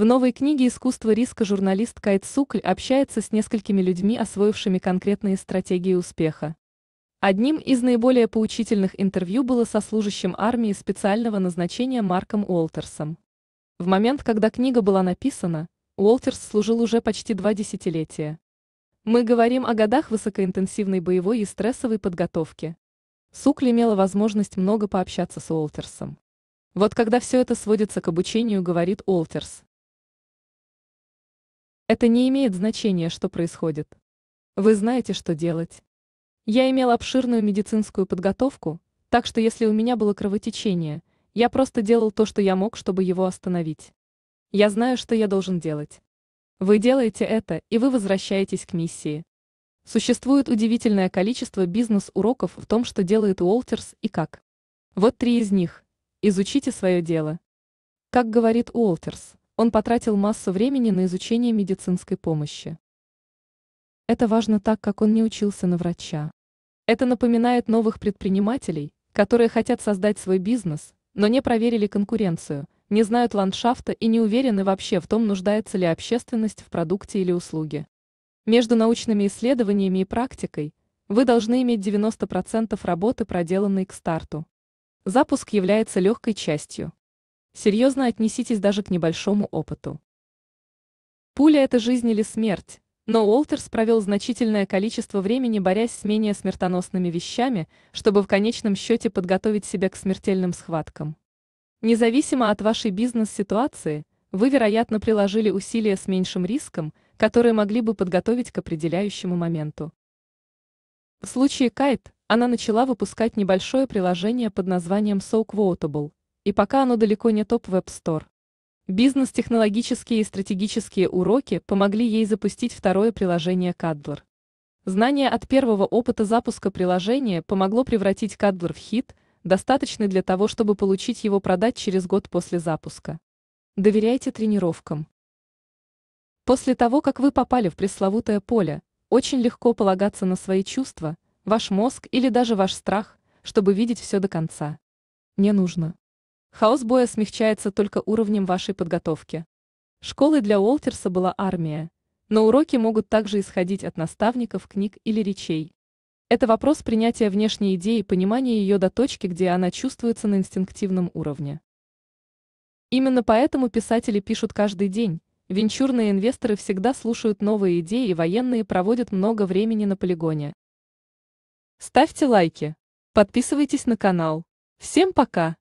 В новой книге «Искусство риска» журналист Кайт Сукль общается с несколькими людьми, освоившими конкретные стратегии успеха. Одним из наиболее поучительных интервью было со служащим армии специального назначения Марком Уолтерсом. В момент, когда книга была написана, Уолтерс служил уже почти два десятилетия. Мы говорим о годах высокоинтенсивной боевой и стрессовой подготовки. Сукль имела возможность много пообщаться с Уолтерсом. Вот когда все это сводится к обучению, говорит Уолтерс, это не имеет значения, что происходит. Вы знаете, что делать. Я имел обширную медицинскую подготовку, так что если у меня было кровотечение, я просто делал то, что я мог, чтобы его остановить. Я знаю, что я должен делать. Вы делаете это, и вы возвращаетесь к миссии. Существует удивительное количество бизнес-уроков в том, что делает Уолтерс и как. Вот три из них. Изучите свое дело. Как говорит Уолтерс, он потратил массу времени на изучение медицинской помощи. Это важно так, как он не учился на врача. Это напоминает новых предпринимателей, которые хотят создать свой бизнес, но не проверили конкуренцию, не знают ландшафта и не уверены вообще в том, нуждается ли общественность в продукте или услуге. Между научными исследованиями и практикой вы должны иметь 90% работы, проделанной к старту. Запуск является легкой частью. Серьезно отнеситесь даже к небольшому опыту. Пуля – это жизнь или смерть, но Уолтерс провел значительное количество времени, борясь с менее смертоносными вещами, чтобы в конечном счете подготовить себя к смертельным схваткам. Независимо от вашей бизнес-ситуации, вы, вероятно, приложили усилия с меньшим риском, которые могли бы подготовить к определяющему моменту. В случае Кайт она начала выпускать небольшое приложение под названием Soak Votable, и пока оно далеко не топ веб стор Бизнес-технологические и стратегические уроки помогли ей запустить второе приложение Кадлер. Знание от первого опыта запуска приложения помогло превратить Кадлер в хит, достаточный для того, чтобы получить его продать через год после запуска. Доверяйте тренировкам. После того, как вы попали в пресловутое поле, очень легко полагаться на свои чувства, ваш мозг или даже ваш страх, чтобы видеть все до конца. Не нужно. Хаос боя смягчается только уровнем вашей подготовки. Школой для Уолтерса была армия, но уроки могут также исходить от наставников, книг или речей. Это вопрос принятия внешней идеи и понимания ее до точки, где она чувствуется на инстинктивном уровне. Именно поэтому писатели пишут каждый день, венчурные инвесторы всегда слушают новые идеи и военные проводят много времени на полигоне. Ставьте лайки, подписывайтесь на канал. Всем пока!